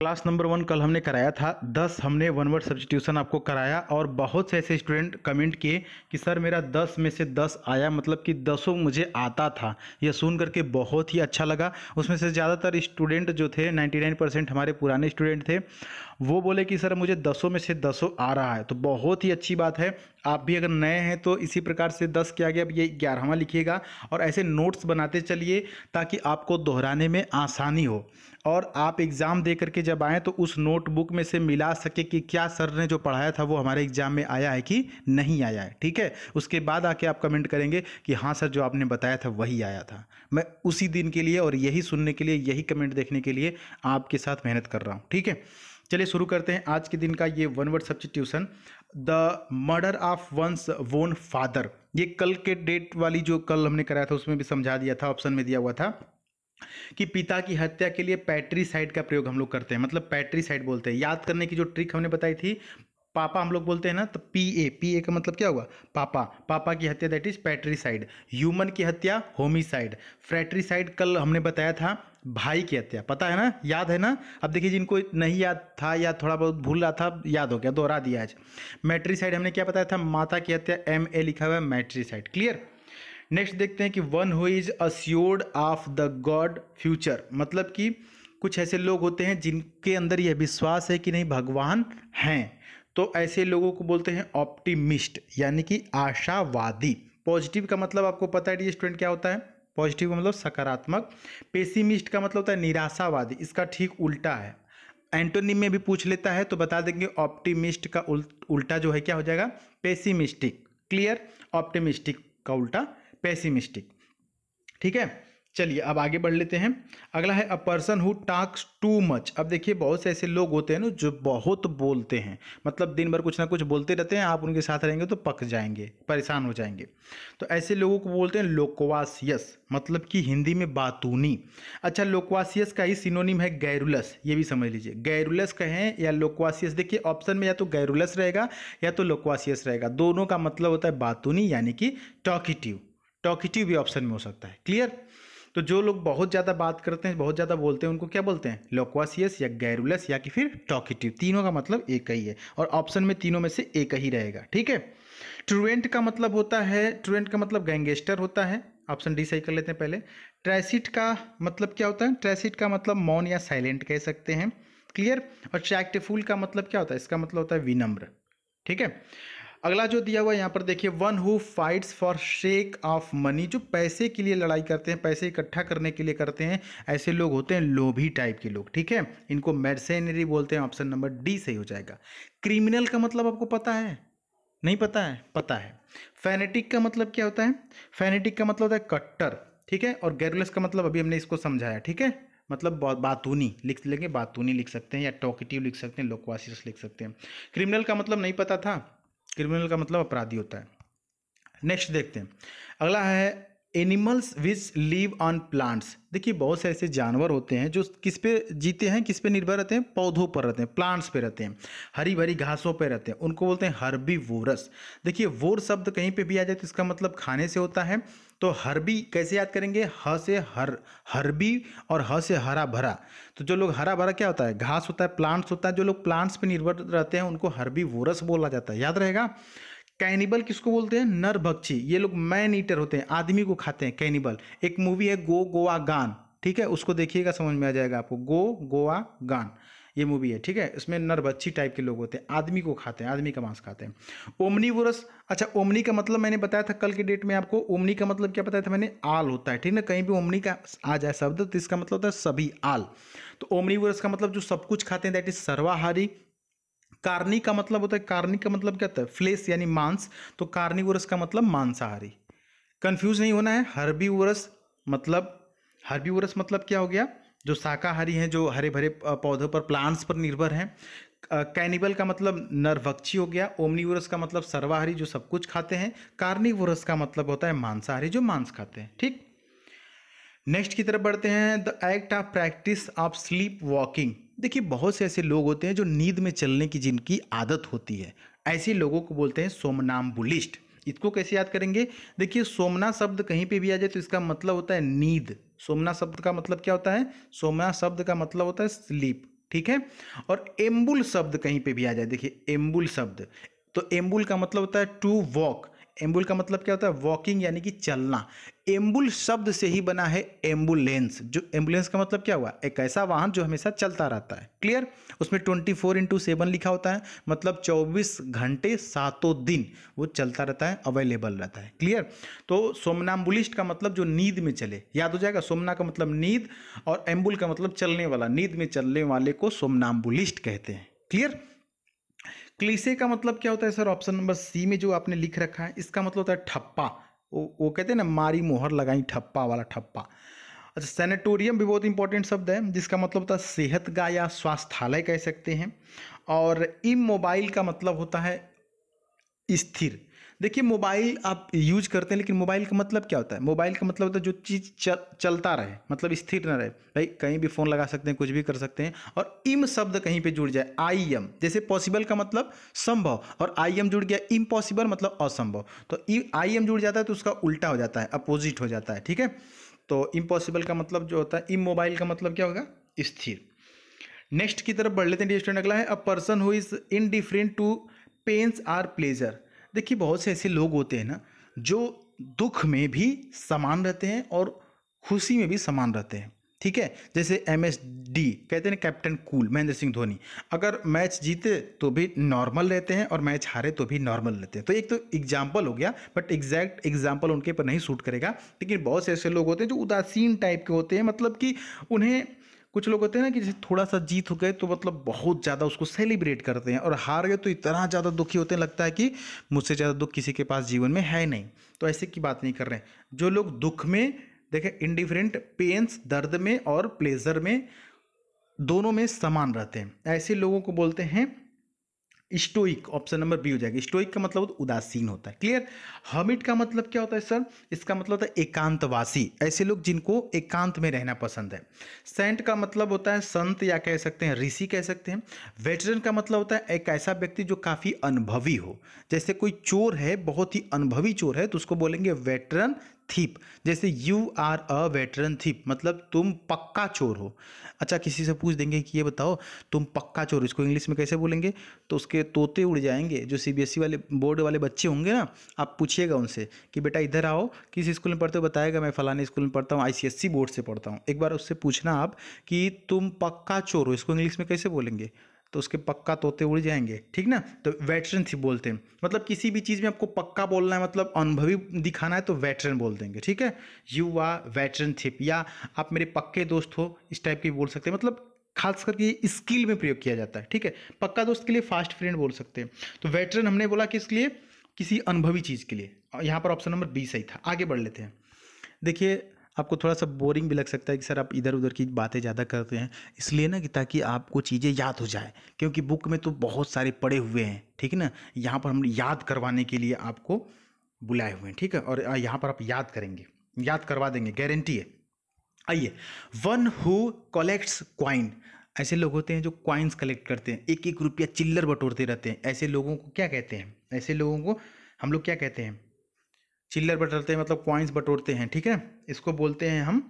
class number one कल हमने कराया था दस हमने वन वर्ड सब्सटीट्यूशन आपको कराया और बहुत से ऐसे स्टूडेंट कमेंट किए कि सर मेरा दस में से दस आया मतलब कि दसों मुझे आता था यह सुन करके बहुत ही अच्छा लगा उसमें से ज़्यादातर स्टूडेंट जो थे नाइन्टी नाइन परसेंट हमारे पुराने स्टूडेंट थे वो बोले कि सर मुझे दसों में से दसों आ रहा है तो बहुत ही अच्छी बात है आप भी अगर नए हैं तो इसी प्रकार से दस के आगे अब ये ग्यारहवा लिखिएगा और ऐसे नोट्स बनाते चलिए ताकि आपको दोहराने में आसानी हो और आप एग्ज़ाम दे करके जब आएँ तो उस नोटबुक में से मिला सके कि क्या सर ने जो पढ़ाया था वो हमारे एग्ज़ाम में आया है कि नहीं आया है ठीक है उसके बाद आके आप कमेंट करेंगे कि हाँ सर जो आपने बताया था वही आया था मैं उसी दिन के लिए और यही सुनने के लिए यही कमेंट देखने के लिए आपके साथ मेहनत कर रहा हूँ ठीक है चलिए शुरू करते हैं आज के दिन का ये one word substitution the murder of one's own father ये कल के डेट वाली जो कल हमने कराया था उसमें भी समझा दिया था ऑप्शन में दिया हुआ था कि पिता की हत्या के लिए पैट्रीसाइड का प्रयोग हम लोग करते हैं मतलब पैट्रीसाइड बोलते हैं याद करने की जो ट्रिक हमने बताई थी पापा हम लोग बोलते हैं ना तो पी ए पी ए का मतलब क्या हुआ पापा पापा की हत्या दैट इज पैट्रीसाइड ह्यूमन की हत्या होमिसाइड फ्रैट्रीसाइड कल हमने बताया था भाई की हत्या पता है ना याद है ना अब देखिए जिनको नहीं याद था या थोड़ा बहुत भूल रहा था याद हो गया दोहरा दिया आज मैट्रीसाइड हमने क्या बताया था माता की हत्या एम ए लिखा हुआ है मैट्रीसाइड क्लियर नेक्स्ट देखते हैं कि one who is assured of the good future मतलब कि कुछ ऐसे लोग होते हैं जिनके अंदर यह विश्वास है कि नहीं भगवान हैं तो ऐसे लोगों को बोलते हैं ऑप्टिमिस्ट यानी कि आशावादी पॉजिटिव का मतलब आपको पता है स्टूडेंट क्या होता है पॉजिटिव का मतलब सकारात्मक पेसिमिस्ट का मतलब होता है निराशावादी इसका ठीक उल्टा है एंटोनिम में भी पूछ लेता है तो बता देंगे ऑप्टिमिस्ट का उल्टा जो है क्या हो जाएगा पेसिमिस्टिक क्लियर ऑप्टिमिस्टिक का उल्टा पैसिमिस्टिक ठीक है चलिए अब आगे बढ़ लेते हैं अगला है a person who talks too much अब देखिए बहुत से ऐसे लोग होते हैं ना जो बहुत बोलते हैं मतलब दिन भर कुछ ना कुछ बोलते रहते हैं आप उनके साथ रहेंगे तो पक जाएंगे परेशान हो जाएंगे तो ऐसे लोगों को बोलते हैं लोकवासियस मतलब कि हिंदी में बातूनी अच्छा लोकवासियस का ही सिनोनिम है गैरुलस ये भी समझ लीजिए गैरुलस कहें या लोकवासियस देखिए ऑप्शन में या तो गैरुलस रहेगा या तो लोकवासियस रहेगा दोनों का मतलब होता है बातूनी यानी कि टॉकेटिव टॉकेटिव भी ऑप्शन में हो सकता है क्लियर तो जो लोग बहुत ज़्यादा बात करते हैं बहुत ज़्यादा बोलते हैं उनको क्या बोलते हैं लोकवासियस या गैरुलस या कि फिर टॉकेटिव तीनों का मतलब एक ही है और ऑप्शन में तीनों में से एक ही रहेगा ठीक है ट्रूवेंट का मतलब होता है ट्रूवेंट का मतलब गैंगेस्टर होता है ऑप्शन डी सही कर लेते हैं पहले ट्रैसिट का मतलब क्या होता है ट्रैसिट का मतलब मौन या साइलेंट कह सकते हैं क्लियर और चैक्टफुल का मतलब क्या होता है इसका मतलब होता है विनम्र ठीक है अगला जो दिया हुआ है यहाँ पर देखिए one who fights for sake of money जो पैसे के लिए लड़ाई करते हैं पैसे इकट्ठा करने के लिए करते हैं ऐसे लोग होते हैं लोभी टाइप के लोग ठीक है इनको मेडसेनरी बोलते हैं ऑप्शन नंबर डी सही हो जाएगा क्रिमिनल का मतलब आपको पता है नहीं पता है पता है फैनेटिक का मतलब क्या होता है फैनेटिक का मतलब होता है कट्टर ठीक है और गैरुलस का मतलब अभी हमने इसको समझाया ठीक है मतलब बातूनी लिख लेंगे बातूनी लिख सकते हैं या टॉकेटिव लिख सकते हैं लोकवासी लिख सकते हैं क्रिमिनल का मतलब नहीं पता था क्रिमिनल का मतलब अपराधी होता है नेक्स्ट देखते हैं अगला है animals which live on plants देखिए बहुत से ऐसे जानवर होते हैं जो किस पे जीते हैं किस पे निर्भर रहते हैं पौधों पर रहते हैं प्लांट्स पे रहते हैं हरी भरी घासों पे रहते हैं उनको बोलते हैं हर्बी वोरस देखिए वोर शब्द कहीं पे भी आ जाए तो इसका मतलब खाने से होता है तो हरबी कैसे याद करेंगे ह से हर हरबी और ह से हरा भरा तो जो लोग हरा भरा क्या होता है घास होता है प्लांट्स होता है जो लोग प्लांट्स पर निर्भर रहते हैं उनको हरबी वोरस बोला जाता है याद रहेगा कैनिबल किसको बोलते हैं नरभक्षी ये लोग मैन ईटर होते हैं आदमी को खाते हैं कैनिबल एक मूवी है गो गोवा गान ठीक है उसको देखिएगा समझ में आ जाएगा आपको गो गोवा गान ये मूवी है ठीक है इसमें नरबच्छी टाइप के लोग होते हैं आदमी को खाते हैं आदमी का मांस खाते हैं ओमनी अच्छा ओमनी का मतलब मैंने बताया था कल के डेट में आपको ओमनी का मतलब क्या बताया था मैंने आल होता है ठीक ना कहीं भी ओमनी का आ जाए शब्द तो इसका मतलब होता है सभी आल तो ओमनी का मतलब जो सब कुछ खाते हैं दैट इज सर्वाहारी कार्नी का मतलब होता है कार्नी का मतलब क्या होता है फ्लेस यानी मांस तो कार्निवोरस का मतलब मांसाहारी कंफ्यूज नहीं होना है हर्बीवोरस मतलब हर्बीवोरस मतलब क्या हो गया जो शाकाहारी हैं जो हरे भरे पौधों पर प्लांट्स पर निर्भर हैं कैनिबल का मतलब नरभक्षी हो गया ओमनीवोरस का मतलब सर्वाहारी जो सब कुछ खाते हैं कार्निवोरस का मतलब होता है मांसाहारी जो मांस खाते हैं ठीक नेक्स्ट की तरफ बढ़ते हैं the act of practice of sleep walking देखिए बहुत से ऐसे लोग होते हैं जो नींद में चलने की जिनकी आदत होती है ऐसे लोगों को बोलते हैं सोमनाम बुलिस्ट इसको कैसे याद करेंगे देखिए सोमना शब्द कहीं पे भी आ जाए तो इसका मतलब होता है नींद सोमना शब्द का मतलब क्या होता है सोमना शब्द का मतलब होता है स्लीप ठीक है और एम्बुल शब्द कहीं पे भी आ जाए देखिए एम्बुल शब्द तो एम्बुल का मतलब होता है टू वॉक एम्बुल का मतलब क्या होता है वॉकिंग यानी कि चलना एम्बुल शब्द से ही बना है एम्बुलेंस जो एम्बुलेंस का मतलब क्या हुआ एक ऐसा वाहन जो हमेशा चलता रहता है क्लियर उसमें ट्वेंटी फोर इंटू सेवन लिखा होता है मतलब चौबीस घंटे सातों दिन वो चलता रहता है अवेलेबल रहता है क्लियर तो सोमनाम्बुलिस्ट का मतलब जो नींद में चले याद हो जाएगा सोमना का मतलब नींद और एम्बुल का मतलब चलने वाला नींद में चलने वाले को सोमनाम्बुलिस्ट कहते हैं क्लियर क्लीसे का मतलब क्या होता है सर ऑप्शन नंबर सी में जो आपने लिख रखा है इसका मतलब होता है ठप्पा वो वो कहते हैं ना मारी मोहर लगाई ठप्पा वाला ठप्पा अच्छा सैनिटोरियम भी बहुत इंपॉर्टेंट शब्द है जिसका मतलब होता है सेहत का या स्वास्थ्यालय कह सकते हैं और इमोबाइल का मतलब होता है स्थिर देखिए मोबाइल आप यूज करते हैं लेकिन मोबाइल का मतलब क्या होता है मोबाइल का मतलब होता है जो चीज़ चल चलता रहे मतलब स्थिर ना रहे भाई कहीं भी फ़ोन लगा सकते हैं कुछ भी कर सकते हैं और इम शब्द कहीं पे जुड़ जाए आई एम जैसे पॉसिबल का मतलब संभव और आई एम जुड़ गया इम्पॉसिबल मतलब असंभव तो आई एम जुड़ जाता है तो उसका उल्टा हो जाता है अपोजिट हो जाता है ठीक है तो इम्पॉसिबल का मतलब जो होता है इम मोबाइल का मतलब क्या होगा स्थिर नेक्स्ट की तरफ बढ़ लेते हैं डिस्टेंट अगला है a person who is indifferent to pains or pleasure देखिए बहुत से ऐसे लोग होते हैं ना जो दुख में भी समान रहते हैं और खुशी में भी समान रहते हैं ठीक है जैसे एम एस डी कहते हैं कैप्टन कूल महेंद्र सिंह धोनी अगर मैच जीते तो भी नॉर्मल रहते हैं और मैच हारे तो भी नॉर्मल रहते हैं तो एक तो एग्जाम्पल हो गया बट एग्जैक्ट एग्जाम्पल उनके पर नहीं सूट करेगा लेकिन बहुत से ऐसे लोग होते हैं जो उदासीन टाइप के होते हैं मतलब कि उन्हें कुछ लोग होते हैं ना कि जैसे थोड़ा सा जीत हो गए तो मतलब बहुत ज़्यादा उसको सेलिब्रेट करते हैं और हार गए तो इतना ज़्यादा दुखी होते हैं लगता है कि मुझसे ज़्यादा दुख किसी के पास जीवन में है नहीं तो ऐसे की बात नहीं कर रहे हैं जो लोग दुख में देखें इनडिफरेंट पेंस दर्द में और प्लेजर में दोनों में समान रहते हैं ऐसे लोगों को बोलते हैं स्टोइक ऑप्शन नंबर बी हो जाएगा स्टोइक का मतलब उदासीन होता है क्लियर हमिट का मतलब क्या होता है सर इसका मतलब होता है एकांतवासी ऐसे लोग जिनको एकांत में रहना पसंद है सेंट का मतलब होता है संत या कह सकते हैं ऋषि कह सकते हैं वेटरन का मतलब होता है एक ऐसा व्यक्ति जो काफ़ी अनुभवी हो जैसे कोई चोर है बहुत ही अनुभवी चोर है तो उसको बोलेंगे वेटरन थीप जैसे you are a veteran thief मतलब तुम पक्का चोर हो अच्छा किसी से पूछ देंगे कि ये बताओ तुम पक्का चोर इसको इंग्लिश में कैसे बोलेंगे तो उसके तोते उड़ जाएंगे जो सीबीएसई e वाले बोर्ड वाले बच्चे होंगे ना आप पूछिएगा उनसे कि बेटा इधर आओ किस स्कूल में पढ़ते हो बताएगा मैं फलाने स्कूल में पढ़ता हूँ आई बोर्ड e से पढ़ता हूँ एक बार उससे पूछना आप कि तुम पक्का चोर हो इसको इंग्लिश में कैसे बोलेंगे तो उसके पक्का तोते उड़ जाएंगे ठीक ना तो वेटरन थी बोलते हैं मतलब किसी भी चीज़ में आपको पक्का बोलना है मतलब अनुभवी दिखाना है तो वेटरन बोल देंगे ठीक है यू आर वेटरन थिप या आप मेरे पक्के दोस्त हो इस टाइप की बोल सकते हैं मतलब खास करके स्किल में प्रयोग किया जाता है ठीक है पक्का दोस्त के लिए फास्ट फ्रेंड बोल सकते हैं तो वेटरन हमने बोला किस लिए किसी अनुभवी चीज़ के लिए यहाँ पर ऑप्शन नंबर बी सही था आगे बढ़ लेते हैं देखिए आपको थोड़ा सा बोरिंग भी लग सकता है कि सर आप इधर उधर की बातें ज़्यादा करते हैं इसलिए ना कि ताकि आपको चीज़ें याद हो जाए क्योंकि बुक में तो बहुत सारे पड़े हुए हैं ठीक है ना यहाँ पर हम याद करवाने के लिए आपको बुलाए हुए हैं ठीक है और यहाँ पर आप याद करेंगे याद करवा देंगे गारंटी है आइए वन हु कलेक्ट्स क्वाइन ऐसे लोग होते हैं जो क्वाइंस कलेक्ट करते हैं एक एक रुपया चिल्लर बटोरते रहते हैं ऐसे लोगों को क्या कहते हैं ऐसे लोगों को हम लोग क्या कहते हैं चिल्लर बटोरते हैं मतलब क्वाइंस बटोरते हैं ठीक है इसको बोलते हैं हम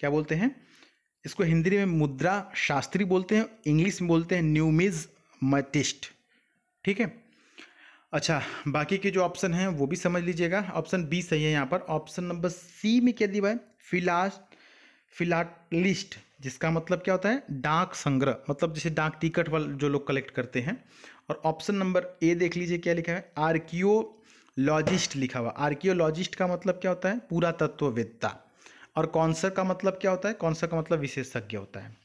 क्या बोलते हैं इसको हिंदी में मुद्रा शास्त्री बोलते हैं इंग्लिश में बोलते हैं न्यूमिज मटिस्ट ठीक है अच्छा बाकी के जो ऑप्शन हैं वो भी समझ लीजिएगा ऑप्शन बी सही है यहाँ पर ऑप्शन नंबर सी में क्या दिया है फिलास फिलाटलिस्ट जिसका मतलब क्या होता है डाक संग्रह मतलब जैसे डाक टिकट वाल जो लोग कलेक्ट करते हैं और ऑप्शन नंबर ए देख लीजिए क्या लिखा है आर्कियो लॉजिस्ट लिखा हुआ आर्कियोलॉजिस्ट का मतलब क्या होता है पूरा तत्ववेदता और कौनसर का मतलब क्या होता है कौनसर का मतलब विशेषज्ञ होता है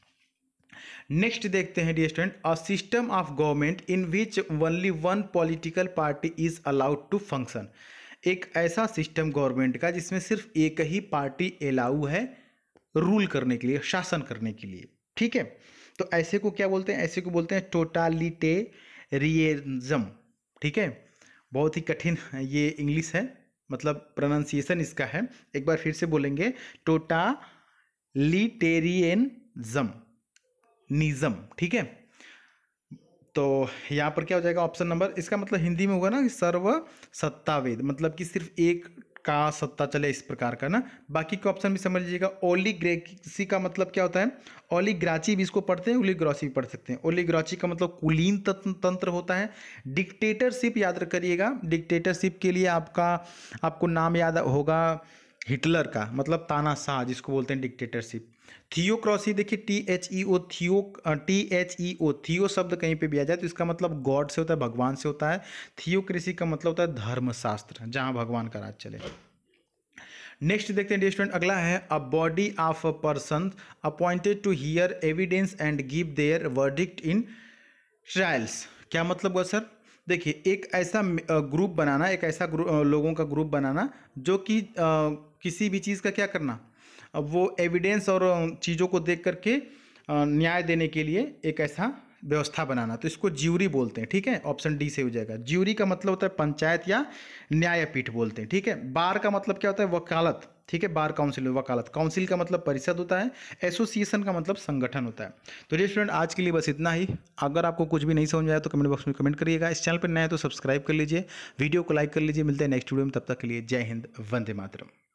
नेक्स्ट देखते हैं the student a system of government in which only one political party is allowed to function एक ऐसा सिस्टम गवर्नमेंट का जिसमें सिर्फ एक ही पार्टी अलाउ है रूल करने के लिए शासन करने के लिए ठीक है तो ऐसे को क्या बोलते हैं ऐसे को बोलते हैं टोटालिटेरियजम ठीक है बहुत ही कठिन ये इंग्लिश है मतलब प्रोनाउंसिएशन इसका है एक बार फिर से बोलेंगे टोटा लिटेरियनजम निज़म ठीक है तो यहाँ पर क्या हो जाएगा ऑप्शन नंबर इसका मतलब हिंदी में होगा ना कि सर्व सत्तावेद मतलब कि सिर्फ एक का सत्ता चले इस प्रकार का ना बाकी के ऑप्शन भी समझ लीजिएगा ओलीग्रेसी का मतलब क्या होता है ओलीग्राची भी इसको पढ़ते हैं ओलीग्रॉसी भी पढ़ सकते हैं ओलीग्राची का मतलब कुलीन तंत्र होता है डिक्टेटरशिप याद करिएगा डिक्टेटरशिप के लिए आपका आपको नाम याद होगा हिटलर का मतलब तानाशाह जिसको बोलते हैं डिक्टेटरशिप थियोक्रॉसी देखिए टी एच ई ओ थियो टी एच ई ओ थियो शब्द कहीं पे भी आ जाए तो इसका मतलब गॉड से होता है भगवान से होता है थियोक्रेसी का मतलब होता है धर्मशास्त्र जहाँ भगवान का राज चले नेक्स्ट देखते हैं स्टूडेंट अगला है a body of a person appointed to hear evidence and give their verdict in trials क्या मतलब हुआ सर देखिए एक ऐसा ग्रुप बनाना एक ऐसा लोगों का ग्रुप बनाना जो कि किसी भी चीज़ का क्या करना अब वो एविडेंस और चीज़ों को देख करके न्याय देने के लिए एक ऐसा व्यवस्था बनाना तो इसको ज्यूरी बोलते हैं ठीक है ऑप्शन डी से हो जाएगा ज्यूरी का मतलब होता है पंचायत या न्यायपीठ बोलते हैं ठीक है बार का मतलब क्या होता है वकालत ठीक है बार काउंसिल वकालत काउंसिल का मतलब परिषद होता है एसोसिएशन का मतलब संगठन होता है तो ये स्टूडेंट आज के लिए बस इतना ही अगर आपको कुछ भी नहीं समझ आया तो कमेंट बॉक्स में कमेंट करिएगा इस चैनल पर है तो सब्सक्राइब कर लीजिए वीडियो को लाइक कर लीजिए मिलते हैं नेक्स्ट वीडियो में तब तक के लिए जय हिंद वंदे मातरम